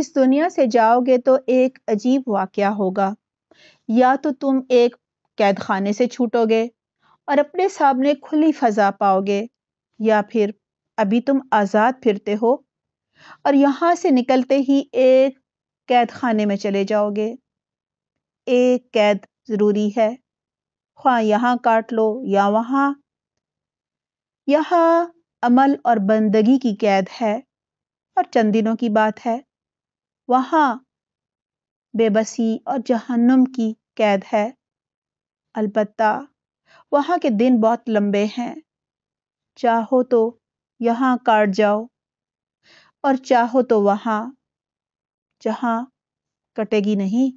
इस दुनिया से जाओगे तो एक अजीब वाक़ होगा या तो तुम एक कैद खाने से छूटोगे और अपने सामने खुली फ़जा पाओगे या फिर अभी तुम आज़ाद फिरते हो और यहाँ से निकलते ही एक कैद खाने में चले जाओगे एक कैद ज़रूरी है ख्वा यहाँ काट लो या वहाँ यहाँ अमल और बंदगी की कैद है और चंद दिनों की बात है वहां बेबसी और जहन्नुम की कैद है अलबत्ता वहां के दिन बहुत लंबे हैं चाहो तो यहां काट जाओ और चाहो तो वहां जहां कटेगी नहीं